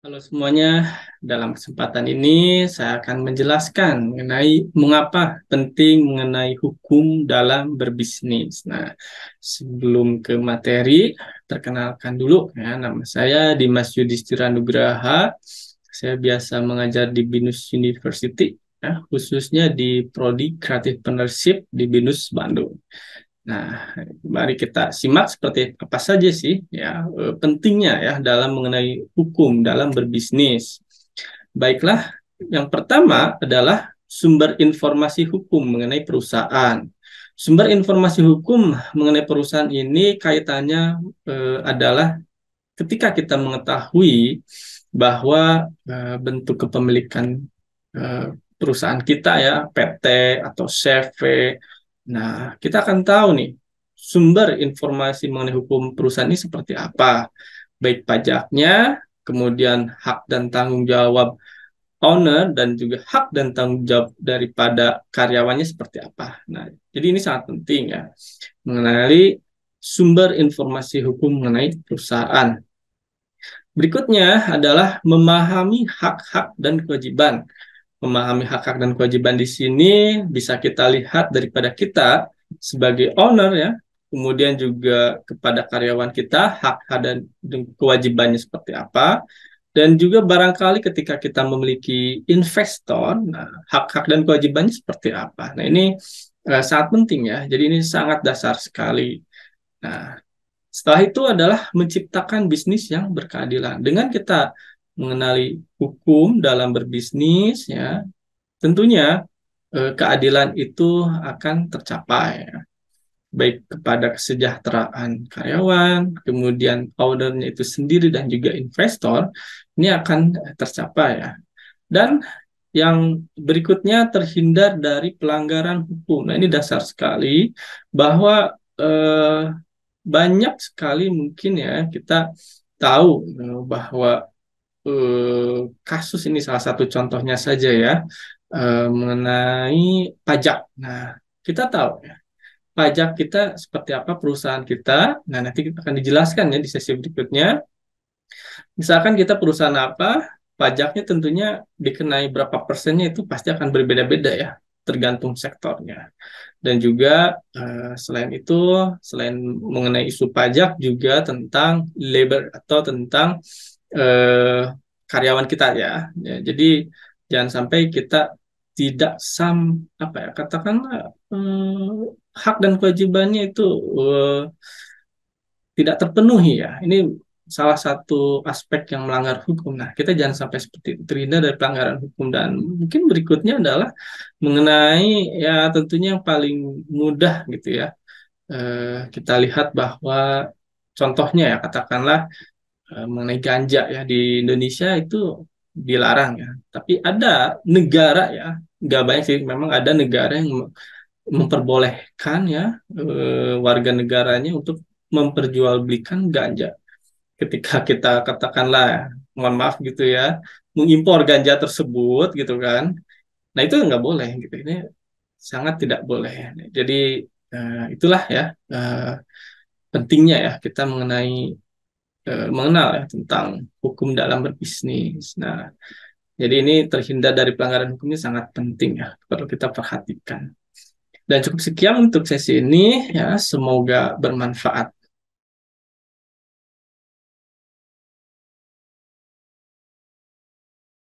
Halo semuanya, dalam kesempatan ini saya akan menjelaskan mengenai mengapa penting mengenai hukum dalam berbisnis. Nah, sebelum ke materi, perkenalkan dulu ya, nama saya Dimas Yudhistira Nugraha. Saya biasa mengajar di Binus University, ya, khususnya di Prodi Creative Partnership di Binus Bandung. Nah, mari kita simak seperti apa saja sih ya e, pentingnya ya dalam mengenai hukum dalam berbisnis. Baiklah, yang pertama adalah sumber informasi hukum mengenai perusahaan. Sumber informasi hukum mengenai perusahaan ini kaitannya eh, adalah ketika kita mengetahui bahwa eh, bentuk kepemilikan eh, perusahaan kita ya PT atau CV Nah, kita akan tahu nih sumber informasi mengenai hukum perusahaan ini seperti apa, baik pajaknya, kemudian hak dan tanggung jawab owner dan juga hak dan tanggung jawab daripada karyawannya seperti apa. Nah, jadi ini sangat penting ya mengenali sumber informasi hukum mengenai perusahaan. Berikutnya adalah memahami hak-hak dan kewajiban memahami hak hak dan kewajiban di sini bisa kita lihat daripada kita sebagai owner ya kemudian juga kepada karyawan kita hak hak dan kewajibannya seperti apa dan juga barangkali ketika kita memiliki investor nah, hak hak dan kewajibannya seperti apa nah ini eh, sangat penting ya jadi ini sangat dasar sekali nah setelah itu adalah menciptakan bisnis yang berkeadilan dengan kita mengenali hukum dalam berbisnis ya tentunya eh, keadilan itu akan tercapai ya. baik kepada kesejahteraan karyawan kemudian ownernya itu sendiri dan juga investor ini akan tercapai ya dan yang berikutnya terhindar dari pelanggaran hukum. Nah, ini dasar sekali bahwa eh, banyak sekali mungkin ya kita tahu eh, bahwa Eh, kasus ini salah satu contohnya saja ya eh, mengenai pajak. Nah, kita tahu ya pajak kita seperti apa perusahaan kita. Nah, nanti kita akan dijelaskan ya di sesi berikutnya. Misalkan kita perusahaan apa, pajaknya tentunya dikenai berapa persennya itu pasti akan berbeda-beda ya, tergantung sektornya. Dan juga eh, selain itu, selain mengenai isu pajak juga tentang labor atau tentang eh, karyawan kita ya. ya. Jadi jangan sampai kita tidak sam apa ya katakan eh, hak dan kewajibannya itu eh, tidak terpenuhi ya. Ini salah satu aspek yang melanggar hukum. Nah, kita jangan sampai seperti terhindar dari pelanggaran hukum dan mungkin berikutnya adalah mengenai ya tentunya yang paling mudah gitu ya. Eh, kita lihat bahwa contohnya ya katakanlah Eh, mengenai ganja ya di Indonesia itu dilarang ya. Tapi ada negara ya, nggak banyak sih. Memang ada negara yang memperbolehkan ya eh, warga negaranya untuk memperjualbelikan ganja. Ketika kita katakanlah, mohon maaf gitu ya, mengimpor ganja tersebut gitu kan. Nah itu nggak boleh gitu. Ini sangat tidak boleh. Jadi eh, itulah ya pentingnya ya kita mengenai Eh, mengenal ya tentang hukum dalam berbisnis. Nah, jadi ini terhindar dari pelanggaran hukumnya sangat penting ya, perlu kita perhatikan. Dan cukup sekian untuk sesi ini ya, semoga bermanfaat.